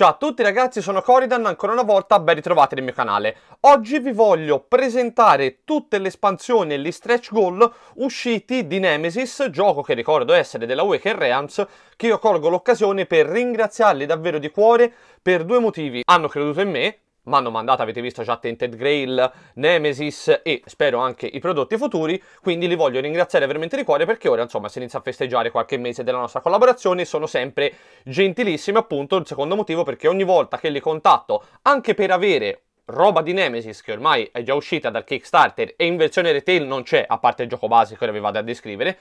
Ciao a tutti ragazzi, sono Coridan, ancora una volta ben ritrovati nel mio canale. Oggi vi voglio presentare tutte le espansioni e gli stretch goal usciti di Nemesis, gioco che ricordo essere della Waker Realms, che io colgo l'occasione per ringraziarli davvero di cuore per due motivi. Hanno creduto in me, mi hanno mandato, avete visto già Tented Grail, Nemesis e spero anche i prodotti futuri, quindi li voglio ringraziare veramente di cuore perché ora insomma si inizia a festeggiare qualche mese della nostra collaborazione, sono sempre gentilissimi appunto, il secondo motivo perché ogni volta che li contatto, anche per avere roba di Nemesis che ormai è già uscita dal Kickstarter e in versione retail non c'è, a parte il gioco base che ora vi vado a descrivere,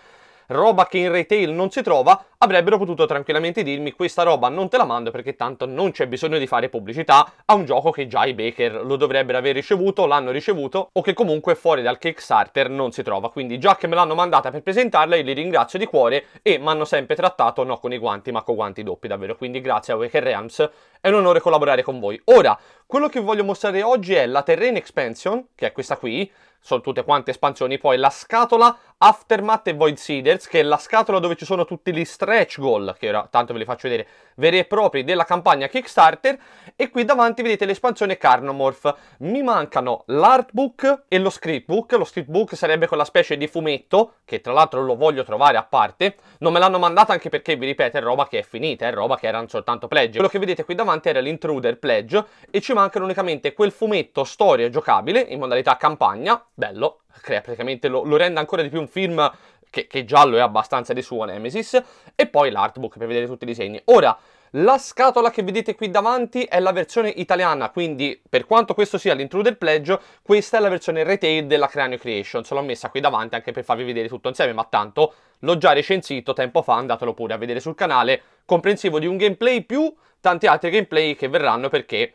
roba che in retail non si trova, avrebbero potuto tranquillamente dirmi questa roba non te la mando perché tanto non c'è bisogno di fare pubblicità a un gioco che già i Baker lo dovrebbero aver ricevuto, l'hanno ricevuto o che comunque fuori dal Kickstarter non si trova. Quindi già che me l'hanno mandata per presentarla io li ringrazio di cuore e mi hanno sempre trattato non con i guanti ma con guanti doppi davvero. Quindi grazie a Waker Realms, è un onore collaborare con voi. Ora, quello che voglio mostrare oggi è la Terrain Expansion, che è questa qui, sono tutte quante espansioni, poi la scatola Aftermath e Void Seeders, che è la scatola dove ci sono tutti gli stretch goal, che ora tanto ve li faccio vedere, veri e propri della campagna Kickstarter, e qui davanti vedete l'espansione Carnomorph. Mi mancano l'artbook e lo scriptbook, lo scriptbook sarebbe quella specie di fumetto, che tra l'altro lo voglio trovare a parte, non me l'hanno mandato anche perché, vi ripeto, è roba che è finita, è roba che erano soltanto pledge. Quello che vedete qui davanti era l'intruder pledge, e ci mancano unicamente quel fumetto storia giocabile, in modalità campagna, bello, crea praticamente, lo, lo rende ancora di più un film che, che già è abbastanza di suo Nemesis, e poi l'artbook per vedere tutti i disegni. Ora, la scatola che vedete qui davanti è la versione italiana, quindi per quanto questo sia l'intruder pledge, questa è la versione retail della Cranio Creations, l'ho messa qui davanti anche per farvi vedere tutto insieme, ma tanto l'ho già recensito tempo fa, andatelo pure a vedere sul canale, comprensivo di un gameplay più tanti altri gameplay che verranno perché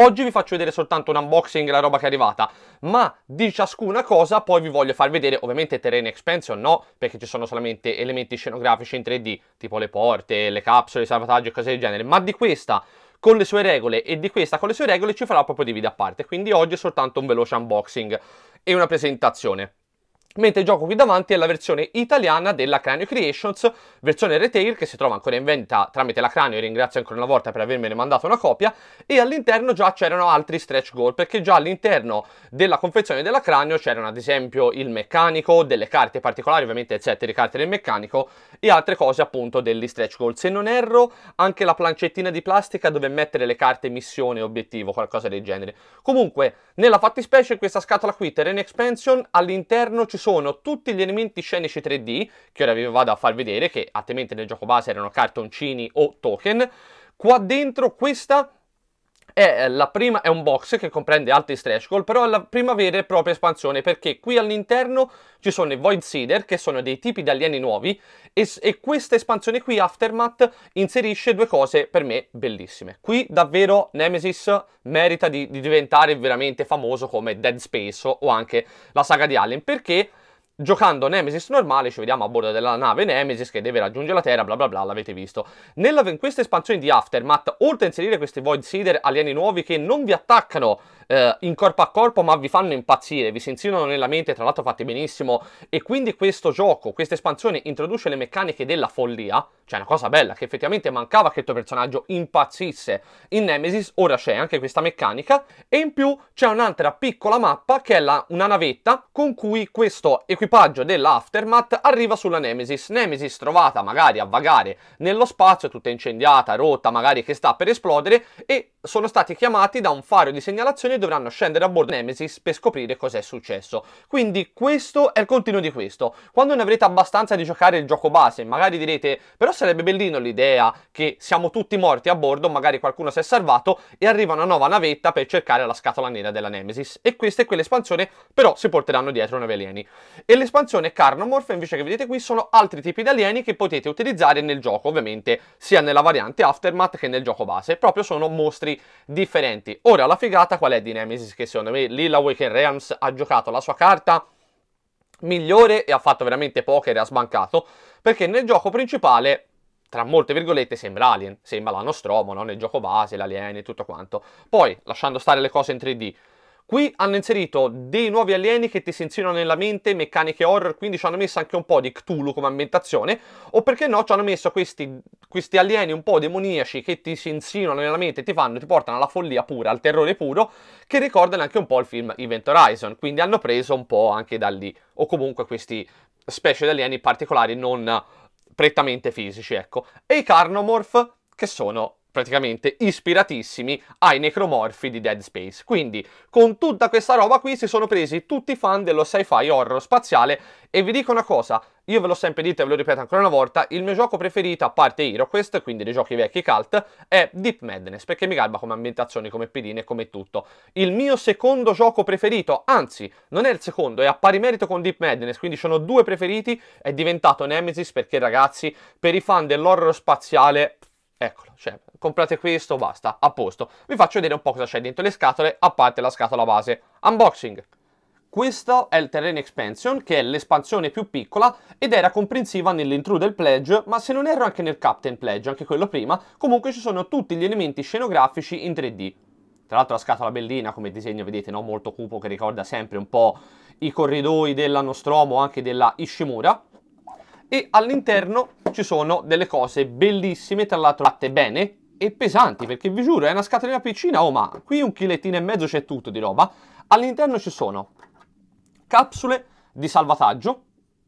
Oggi vi faccio vedere soltanto un unboxing la roba che è arrivata, ma di ciascuna cosa poi vi voglio far vedere ovviamente terreno expansion no, perché ci sono solamente elementi scenografici in 3D, tipo le porte, le capsule, i salvataggi e cose del genere, ma di questa con le sue regole e di questa con le sue regole ci farà proprio dei video a parte, quindi oggi è soltanto un veloce unboxing e una presentazione. Mentre il gioco qui davanti è la versione italiana della Cranio Creations, versione retail che si trova ancora in vendita tramite la Cranio e ringrazio ancora una volta per avermene mandato una copia e all'interno già c'erano altri stretch goal perché già all'interno della confezione della Cranio c'erano ad esempio il meccanico, delle carte particolari, ovviamente il set di carte del meccanico e altre cose appunto degli stretch goal. Se non erro anche la plancettina di plastica dove mettere le carte missione, obiettivo, qualcosa del genere. Comunque nella fattispecie in questa scatola qui Terrain Expansion all'interno ci sono sono tutti gli elementi scenici 3D, che ora vi vado a far vedere, che altrimenti nel gioco base erano cartoncini o token, qua dentro questa è, eh, prima, è un box che comprende altri stretch goal, però è la prima vera e propria espansione perché qui all'interno ci sono i Void Seeder, che sono dei tipi di alieni nuovi, e, e questa espansione qui, Aftermath, inserisce due cose per me bellissime. Qui davvero Nemesis merita di, di diventare veramente famoso come Dead Space o, o anche la saga di Alien, perché Giocando Nemesis normale ci vediamo a bordo della nave Nemesis che deve raggiungere la Terra, bla bla bla, l'avete visto. Nella, in questa espansione di Aftermath, oltre a inserire questi Void Seeder, alieni nuovi che non vi attaccano eh, in corpo a corpo, ma vi fanno impazzire, vi si insinuano nella mente, tra l'altro fatti benissimo, e quindi questo gioco, questa espansione introduce le meccaniche della follia, cioè una cosa bella che effettivamente mancava che il tuo personaggio impazzisse in Nemesis, ora c'è anche questa meccanica, e in più c'è un'altra piccola mappa che è la, una navetta con cui questo equipaggio dell'Aftermath arriva sulla Nemesis, Nemesis trovata magari a vagare nello spazio, tutta incendiata, rotta, magari che sta per esplodere, e sono stati chiamati da un faro di segnalazione dovranno scendere a bordo Nemesis per scoprire cos'è successo. Quindi questo è il continuo di questo. Quando ne avrete abbastanza di giocare il gioco base, magari direte però sarebbe bellino l'idea che siamo tutti morti a bordo, magari qualcuno si è salvato e arriva una nuova navetta per cercare la scatola nera della Nemesis. E questa è quell'espansione, però si porteranno dietro nuovi alieni. E l'espansione Carnomorph invece che vedete qui sono altri tipi di alieni che potete utilizzare nel gioco, ovviamente sia nella variante Aftermath che nel gioco base. Proprio sono mostri differenti. Ora la figata qual è di di Nemesis che secondo me lì la Waken Realms ha giocato la sua carta migliore e ha fatto veramente poker e ha sbancato perché nel gioco principale tra molte virgolette sembra Alien, sembra la Nostromo, no? nel gioco base, l'alien e tutto quanto. Poi, lasciando stare le cose in 3D, Qui hanno inserito dei nuovi alieni che ti si insinuano nella mente, meccaniche horror, quindi ci hanno messo anche un po' di Cthulhu come ambientazione, o perché no, ci hanno messo questi, questi alieni un po' demoniaci che ti si insinuano nella mente, ti fanno, ti portano alla follia pura, al terrore puro, che ricordano anche un po' il film Event Horizon, quindi hanno preso un po' anche da lì, o comunque questi specie di alieni particolari non prettamente fisici, ecco. E i Carnomorph, che sono praticamente ispiratissimi ai necromorfi di Dead Space. Quindi con tutta questa roba qui si sono presi tutti i fan dello sci-fi horror spaziale e vi dico una cosa, io ve l'ho sempre detto e ve lo ripeto ancora una volta, il mio gioco preferito, a parte HeroQuest, quindi dei giochi vecchi cult, è Deep Madness, perché mi garba come ambientazione, come pedine, come tutto. Il mio secondo gioco preferito, anzi, non è il secondo, è a pari merito con Deep Madness, quindi sono due preferiti, è diventato Nemesis perché ragazzi, per i fan dell'horror spaziale Eccolo, cioè, comprate questo, basta, a posto. Vi faccio vedere un po' cosa c'è dentro le scatole, a parte la scatola base. Unboxing. Questo è il Terrain Expansion, che è l'espansione più piccola ed era comprensiva nell'Intruder Pledge, ma se non erro anche nel Captain Pledge, anche quello prima, comunque ci sono tutti gli elementi scenografici in 3D. Tra l'altro la scatola bellina come disegno, vedete, no? molto cupo, che ricorda sempre un po' i corridoi della Nostromo, anche della Ishimura e all'interno ci sono delle cose bellissime, tra l'altro fatte bene e pesanti, perché vi giuro è una scatolina piccina, oh ma qui un chilettino e mezzo c'è tutto di roba. All'interno ci sono capsule di salvataggio,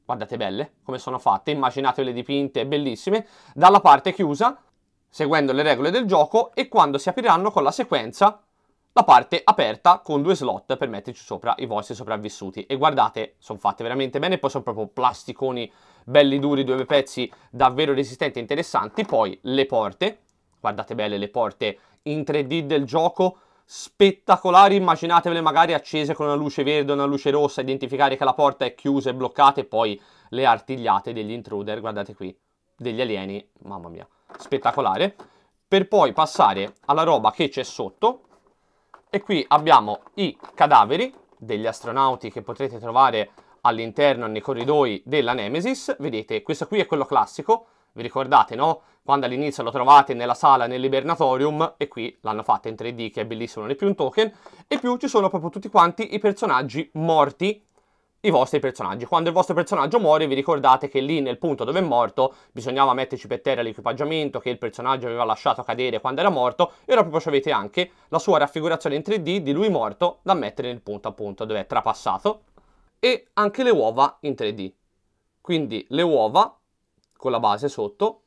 guardate belle come sono fatte, immaginatele dipinte, bellissime, dalla parte chiusa, seguendo le regole del gioco e quando si apriranno con la sequenza la parte aperta con due slot per metterci sopra i vostri sopravvissuti. E guardate, sono fatte veramente bene, poi sono proprio plasticoni belli duri, due pezzi davvero resistenti e interessanti. Poi le porte, guardate belle le porte in 3D del gioco, spettacolari, immaginatevele magari accese con una luce verde, o una luce rossa, identificare che la porta è chiusa e bloccata e poi le artigliate degli intruder, guardate qui, degli alieni, mamma mia, spettacolare. Per poi passare alla roba che c'è sotto e qui abbiamo i cadaveri degli astronauti che potrete trovare all'interno nei corridoi della Nemesis. Vedete, questo qui è quello classico, vi ricordate, no? Quando all'inizio lo trovate nella sala nell'ibernatorium e qui l'hanno fatta in 3D che è bellissimo, non è più un token, e più ci sono proprio tutti quanti i personaggi morti i vostri personaggi. Quando il vostro personaggio muore, vi ricordate che lì nel punto dove è morto bisognava metterci per terra l'equipaggiamento che il personaggio aveva lasciato cadere quando era morto e ora proprio avete anche la sua raffigurazione in 3D di lui morto da mettere nel punto appunto dove è trapassato e anche le uova in 3D. Quindi le uova con la base sotto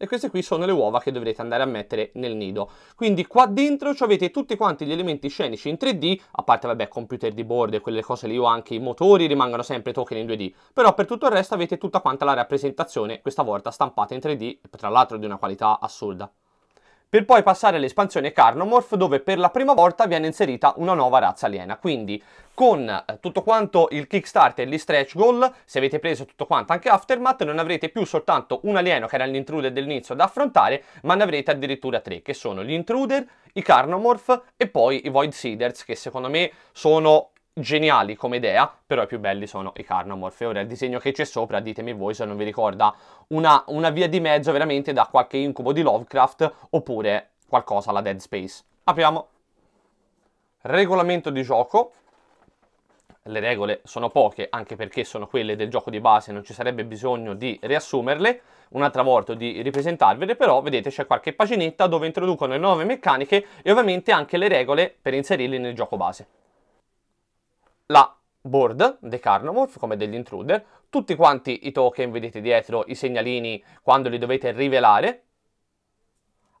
e queste qui sono le uova che dovrete andare a mettere nel nido. Quindi qua dentro ci avete tutti quanti gli elementi scenici in 3D, a parte vabbè computer di bordo e quelle cose lì o anche i motori rimangono sempre token in 2D, però per tutto il resto avete tutta quanta la rappresentazione, questa volta stampata in 3D, tra l'altro di una qualità assurda per poi passare all'espansione Carnomorph dove per la prima volta viene inserita una nuova razza aliena. Quindi con eh, tutto quanto il Kickstarter e gli stretch goal, se avete preso tutto quanto anche Aftermath, non avrete più soltanto un alieno che era l'intruder dell'inizio da affrontare, ma ne avrete addirittura tre, che sono gli intruder, i Carnomorph e poi i Void Seeders, che secondo me sono geniali come idea, però i più belli sono i Carnamorph. Ora il disegno che c'è sopra, ditemi voi se non vi ricorda una, una via di mezzo veramente da qualche incubo di Lovecraft oppure qualcosa alla Dead Space. Apriamo. Regolamento di gioco. Le regole sono poche, anche perché sono quelle del gioco di base, non ci sarebbe bisogno di riassumerle un'altra volta di ripresentarvele, però vedete c'è qualche paginetta dove introducono le nuove meccaniche e ovviamente anche le regole per inserirle nel gioco base la board dei Carnomorph come degli intruder, tutti quanti i token, vedete dietro i segnalini quando li dovete rivelare.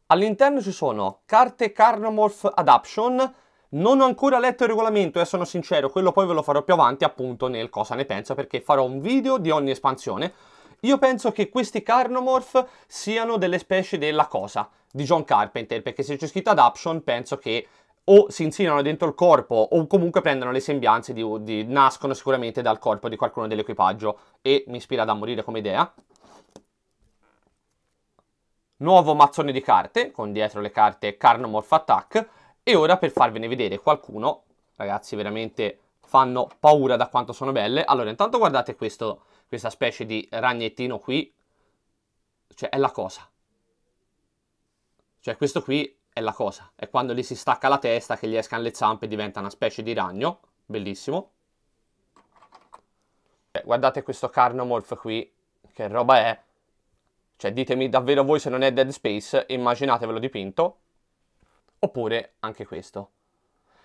All'interno ci sono carte Carnomorph Adaption, non ho ancora letto il regolamento e eh, sono sincero, quello poi ve lo farò più avanti appunto nel cosa ne penso perché farò un video di ogni espansione. Io penso che questi Carnomorph siano delle specie della cosa, di John Carpenter, perché se c'è scritto Adaption penso che o si insinuano dentro il corpo o comunque prendono le sembianze di, di, nascono sicuramente dal corpo di qualcuno dell'equipaggio e mi ispira da morire come idea. Nuovo mazzone di carte con dietro le carte Carnomorph Attack e ora per farvene vedere qualcuno, ragazzi veramente fanno paura da quanto sono belle. Allora intanto guardate questo, questa specie di ragnettino qui, cioè è la cosa. Cioè questo qui è la cosa. È quando gli si stacca la testa che gli escano le zampe e diventa una specie di ragno. Bellissimo. Eh, guardate questo Carnomorph qui, che roba è. Cioè ditemi davvero voi se non è Dead Space, immaginatevelo dipinto. Oppure anche questo.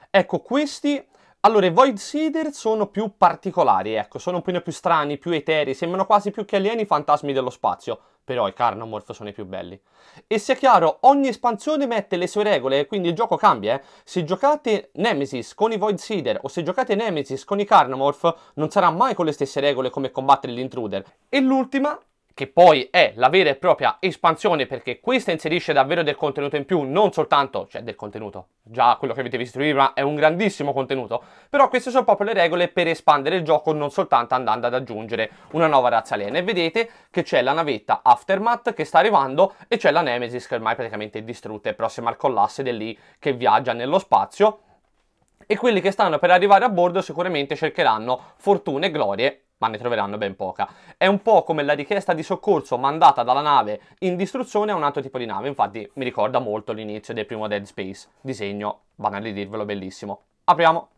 Ecco, questi allora, i Void Seeder sono più particolari, ecco, sono un po' più strani, più eteri, sembrano quasi più che alieni fantasmi dello spazio, però i Carnomorph sono i più belli. E sia chiaro, ogni espansione mette le sue regole, quindi il gioco cambia, eh? Se giocate Nemesis con i Void Seeder o se giocate Nemesis con i Carnomorph, non sarà mai con le stesse regole come combattere l'intruder. E l'ultima che poi è la vera e propria espansione perché questa inserisce davvero del contenuto in più, non soltanto, cioè del contenuto, già quello che avete visto prima è un grandissimo contenuto, però queste sono proprio le regole per espandere il gioco non soltanto andando ad aggiungere una nuova razza aliena e vedete che c'è la navetta Aftermath che sta arrivando e c'è la Nemesis che ormai è praticamente distrutta e prossima al collasso ed è lì che viaggia nello spazio e quelli che stanno per arrivare a bordo sicuramente cercheranno fortune e glorie ma ne troveranno ben poca. È un po' come la richiesta di soccorso mandata dalla nave in distruzione a un altro tipo di nave, infatti mi ricorda molto l'inizio del primo Dead Space, disegno, banale dirvelo, bellissimo. Apriamo.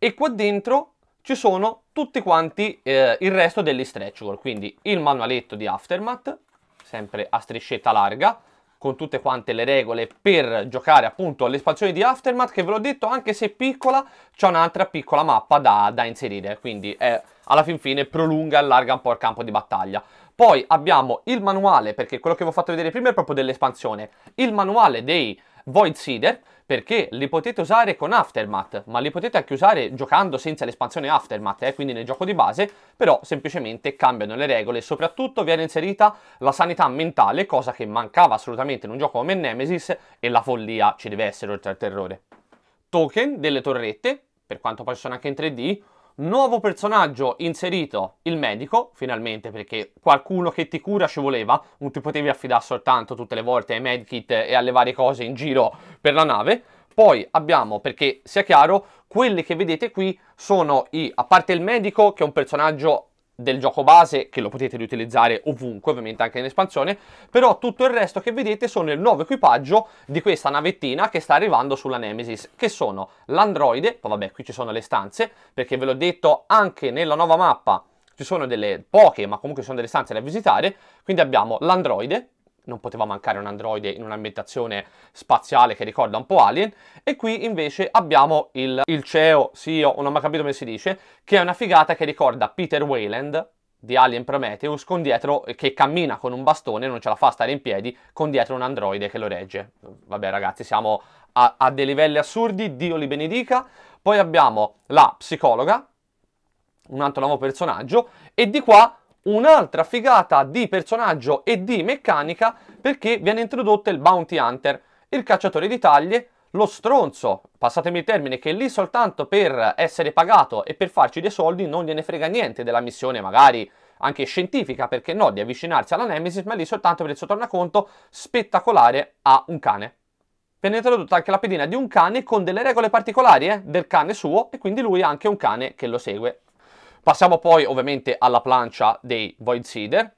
E qua dentro ci sono tutti quanti eh, il resto degli stretch goal, quindi il manualetto di Aftermath, sempre a striscetta larga, con tutte quante le regole per giocare appunto all'espansione di Aftermath che ve l'ho detto anche se piccola c'è un'altra piccola mappa da, da inserire quindi è, alla fin fine prolunga e allarga un po' il campo di battaglia poi abbiamo il manuale perché quello che vi ho fatto vedere prima è proprio dell'espansione il manuale dei Void Seeder perché li potete usare con Aftermath, ma li potete anche usare giocando senza l'espansione Aftermath, eh, quindi nel gioco di base, però semplicemente cambiano le regole e soprattutto viene inserita la sanità mentale, cosa che mancava assolutamente in un gioco come Nemesis e la follia ci deve essere oltre al terrore. Token delle torrette, per quanto poi sono anche in 3D, Nuovo personaggio inserito, il medico, finalmente, perché qualcuno che ti cura ci voleva, non ti potevi affidare soltanto tutte le volte ai medkit e alle varie cose in giro per la nave. Poi abbiamo, perché sia chiaro, quelli che vedete qui sono i, a parte il medico, che è un personaggio del gioco base che lo potete riutilizzare ovunque, ovviamente anche in espansione, però tutto il resto che vedete sono il nuovo equipaggio di questa navettina che sta arrivando sulla Nemesis, che sono l'androide, poi vabbè qui ci sono le stanze, perché ve l'ho detto anche nella nuova mappa ci sono delle poche, ma comunque sono delle stanze da visitare, quindi abbiamo l'androide, non poteva mancare un androide in un'ambientazione spaziale che ricorda un po' Alien e qui invece abbiamo il, il CEO, CEO, non ho mai capito come si dice, che è una figata che ricorda Peter Wayland di Alien Prometheus con dietro che cammina con un bastone, non ce la fa stare in piedi, con dietro un androide che lo regge. Vabbè ragazzi, siamo a, a dei livelli assurdi, Dio li benedica. Poi abbiamo la psicologa, un altro nuovo personaggio, e di qua un'altra figata di personaggio e di meccanica perché viene introdotto il Bounty Hunter, il cacciatore di taglie, lo stronzo, passatemi il termine, che lì soltanto per essere pagato e per farci dei soldi non gliene frega niente della missione magari anche scientifica, perché no, di avvicinarsi alla Nemesis, ma lì soltanto per il suo tornaconto spettacolare a un cane. Viene introdotta anche la pedina di un cane con delle regole particolari eh, del cane suo e quindi lui ha anche un cane che lo segue Passiamo poi ovviamente alla plancia dei Void Seeder,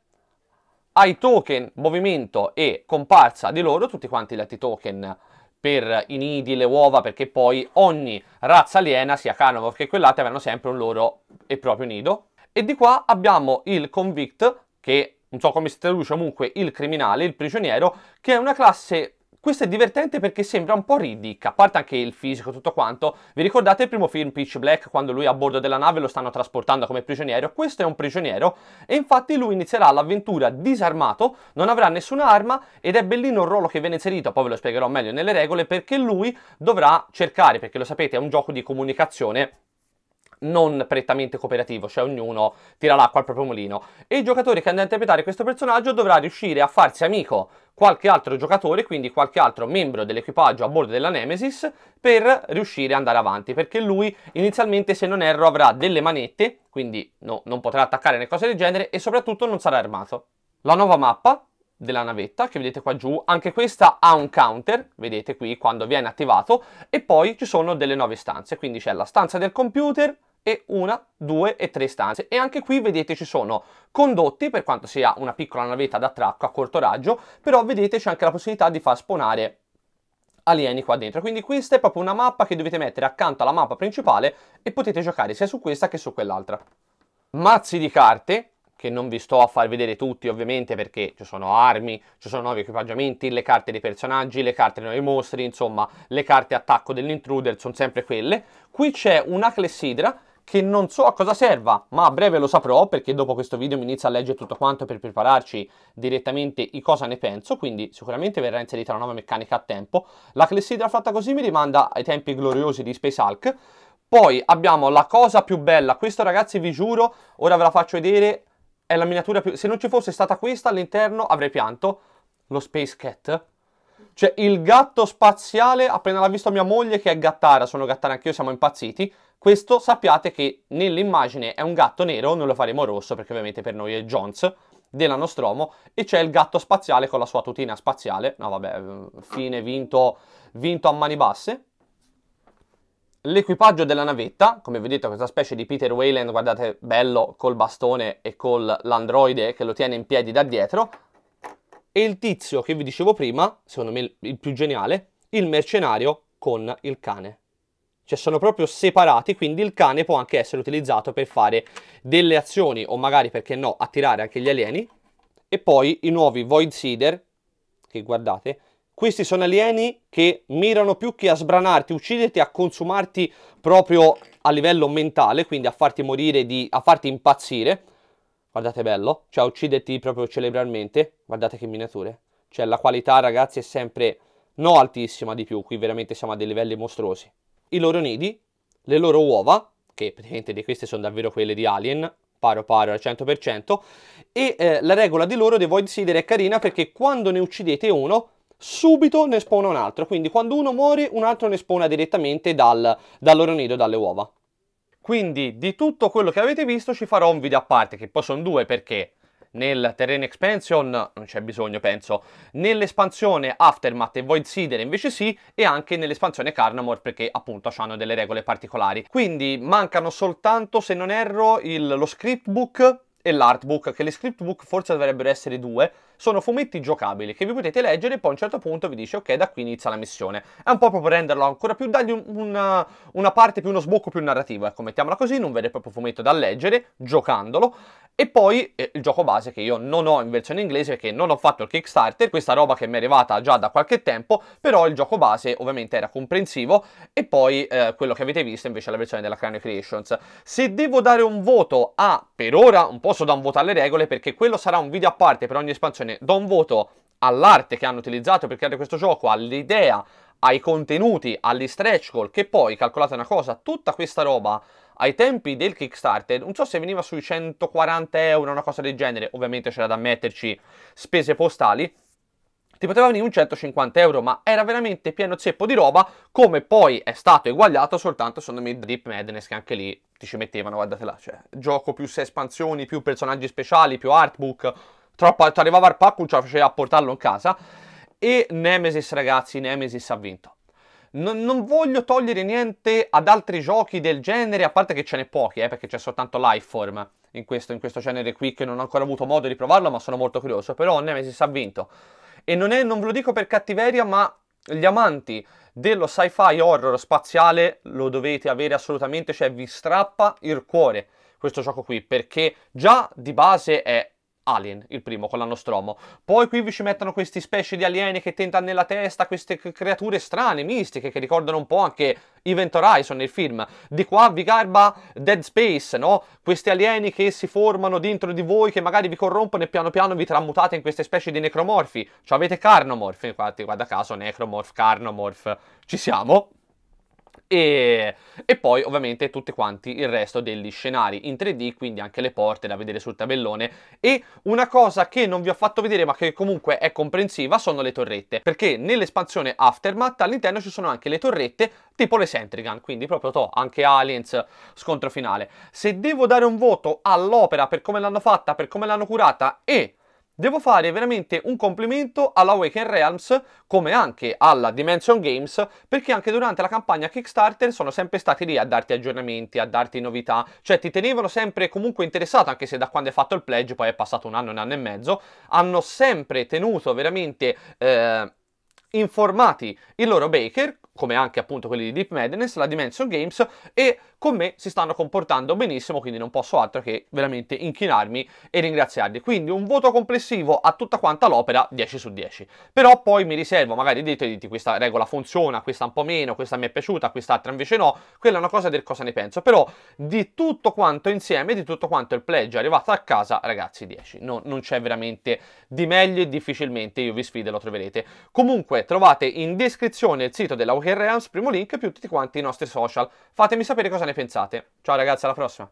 ai token movimento e comparsa di loro, tutti quanti gli altri token per i nidi, le uova, perché poi ogni razza aliena, sia Carnivore che quell'altra, avranno sempre un loro e proprio nido. E di qua abbiamo il Convict, che non so come si traduce comunque il criminale, il prigioniero, che è una classe questo è divertente perché sembra un po' Riddick, a parte anche il fisico e tutto quanto. Vi ricordate il primo film Pitch Black quando lui a bordo della nave lo stanno trasportando come prigioniero? Questo è un prigioniero e infatti lui inizierà l'avventura disarmato, non avrà nessuna arma ed è bellino il ruolo che viene inserito, poi ve lo spiegherò meglio nelle regole, perché lui dovrà cercare, perché lo sapete è un gioco di comunicazione non prettamente cooperativo, cioè ognuno tira l'acqua al proprio mulino. E il giocatore che andrà a interpretare questo personaggio dovrà riuscire a farsi amico qualche altro giocatore, quindi qualche altro membro dell'equipaggio a bordo della Nemesis, per riuscire ad andare avanti, perché lui inizialmente, se non erro, avrà delle manette, quindi no, non potrà attaccare né cose del genere, e soprattutto non sarà armato. La nuova mappa, della navetta che vedete qua giù, anche questa ha un counter, vedete qui quando viene attivato, e poi ci sono delle nuove stanze, quindi c'è la stanza del computer, e una, due e tre stanze e anche qui vedete ci sono condotti per quanto sia una piccola navetta d'attracco a corto raggio però vedete c'è anche la possibilità di far spawnare alieni qua dentro quindi questa è proprio una mappa che dovete mettere accanto alla mappa principale e potete giocare sia su questa che su quell'altra mazzi di carte che non vi sto a far vedere tutti ovviamente perché ci sono armi, ci sono nuovi equipaggiamenti, le carte dei personaggi, le carte dei nuovi mostri, insomma le carte attacco dell'intruder sono sempre quelle. Qui c'è una clessidra che non so a cosa serva, ma a breve lo saprò perché dopo questo video mi inizio a leggere tutto quanto per prepararci direttamente i cosa ne penso, quindi sicuramente verrà inserita una nuova meccanica a tempo. La clessidra fatta così mi rimanda ai tempi gloriosi di Space Hulk. Poi abbiamo la cosa più bella, questo ragazzi vi giuro, ora ve la faccio vedere, è la miniatura più... Se non ci fosse stata questa all'interno avrei pianto, lo Space Cat. Cioè il gatto spaziale, appena l'ha visto mia moglie che è gattara, sono gattara anch'io, siamo impazziti, questo sappiate che nell'immagine è un gatto nero, noi lo faremo rosso perché ovviamente per noi è Jones, della Nostromo, e c'è il gatto spaziale con la sua tutina spaziale, no vabbè, eh, fine vinto, vinto a mani basse, L'equipaggio della navetta, come vedete questa specie di Peter Wayland, guardate, bello, col bastone e con l'androide che lo tiene in piedi da dietro. E il tizio che vi dicevo prima, secondo me il più geniale, il mercenario con il cane cioè sono proprio separati, quindi il cane può anche essere utilizzato per fare delle azioni o magari, perché no, attirare anche gli alieni. E poi i nuovi Void Seeder, che guardate, questi sono alieni che mirano più che a sbranarti, ucciderti, a consumarti proprio a livello mentale, quindi a farti morire, di, a farti impazzire. Guardate bello, cioè ucciderti proprio celebralmente, Guardate che miniature. Cioè la qualità ragazzi è sempre no altissima di più, qui veramente siamo a dei livelli mostruosi i loro nidi, le loro uova, che praticamente di queste sono davvero quelle di Alien, paro paro al 100%, e eh, la regola di loro dei Void Seeder è carina perché quando ne uccidete uno, subito ne spona un altro, quindi quando uno muore un altro ne spona direttamente dal, dal loro nido, dalle uova. Quindi di tutto quello che avete visto ci farò un video a parte, che poi sono due perché nel terreno expansion non c'è bisogno penso, nell'espansione Aftermath e Void Seeder invece sì e anche nell'espansione Carnamore perché appunto hanno delle regole particolari. Quindi mancano soltanto se non erro il, lo script book e l'artbook, che le script book forse dovrebbero essere due, sono fumetti giocabili che vi potete leggere e poi a un certo punto vi dice ok da qui inizia la missione. È un po' proprio renderlo ancora più, dargli un, una, una, parte più, uno sbocco più narrativo, ecco mettiamola così, non vede proprio fumetto da leggere, giocandolo. E poi eh, il gioco base che io non ho in versione inglese perché non ho fatto il Kickstarter, questa roba che mi è arrivata già da qualche tempo, però il gioco base ovviamente era comprensivo e poi eh, quello che avete visto invece è la versione della Cranio Creations. Se devo dare un voto a, per ora, non posso da un voto alle regole perché quello sarà un video a parte per ogni espansione bene, do un voto all'arte che hanno utilizzato per creare questo gioco, all'idea, ai contenuti, agli stretch goal, che poi, calcolate una cosa, tutta questa roba ai tempi del Kickstarter, non so se veniva sui 140 euro, una cosa del genere, ovviamente c'era da metterci spese postali, ti poteva venire un 150 euro, ma era veramente pieno zeppo di roba, come poi è stato eguagliato soltanto secondo me Deep Madness, che anche lì ti ci mettevano, guardate là, cioè, gioco più 6 espansioni, più personaggi speciali, più artbook, troppo, arrivava al pacco, ce la faceva a portarlo in casa. E Nemesis, ragazzi, Nemesis ha vinto. Non, non, voglio togliere niente ad altri giochi del genere, a parte che ce n'è pochi, eh, perché c'è soltanto Lifeform in questo, in questo genere qui, che non ho ancora avuto modo di provarlo, ma sono molto curioso. Però Nemesis ha vinto. E non, è, non ve lo dico per cattiveria, ma gli amanti dello sci-fi horror spaziale lo dovete avere assolutamente, cioè vi strappa il cuore questo gioco qui, perché già di base è Alien, il primo, con l'annostromo. Poi qui vi ci mettono queste specie di alieni che tentano nella testa, queste creature strane, mistiche, che ricordano un po' anche Event Horizon nel film. Di qua vi garba Dead Space, no? Questi alieni che si formano dentro di voi, che magari vi corrompono e piano piano vi tramutate in queste specie di necromorfi. Cioè avete carnomorf, infatti, guarda caso, necromorf, carnomorf, ci siamo. E, e, poi ovviamente tutti quanti il resto degli scenari in 3D, quindi anche le porte da vedere sul tabellone. E una cosa che non vi ho fatto vedere ma che comunque è comprensiva sono le torrette, perché nell'espansione Aftermath all'interno ci sono anche le torrette tipo le Sentrigan, quindi proprio to, anche Aliens scontro finale. Se devo dare un voto all'opera per come l'hanno fatta, per come l'hanno curata e Devo fare veramente un complimento alla Awaken Realms, come anche alla Dimension Games, perché anche durante la campagna Kickstarter sono sempre stati lì a darti aggiornamenti, a darti novità, cioè ti tenevano sempre comunque interessato, anche se da quando hai fatto il pledge, poi è passato un anno, un anno e mezzo, hanno sempre tenuto veramente... Eh, informati i loro baker, come anche appunto quelli di Deep Madness, la Dimension Games, e con me si stanno comportando benissimo, quindi non posso altro che veramente inchinarmi e ringraziarli. Quindi un voto complessivo a tutta quanta l'opera 10 su 10. Però poi mi riservo magari di dirti questa regola funziona, questa un po' meno, questa mi è piaciuta, quest'altra invece no, quella è una cosa del cosa ne penso. Però di tutto quanto insieme, di tutto quanto il pledge arrivato a casa, ragazzi 10. No, non c'è veramente di meglio e difficilmente io vi sfido lo troverete. Comunque trovate in descrizione il sito della Wicked Realms, primo link, più tutti quanti i nostri social. Fatemi sapere cosa ne ne pensate. Ciao ragazzi, alla prossima.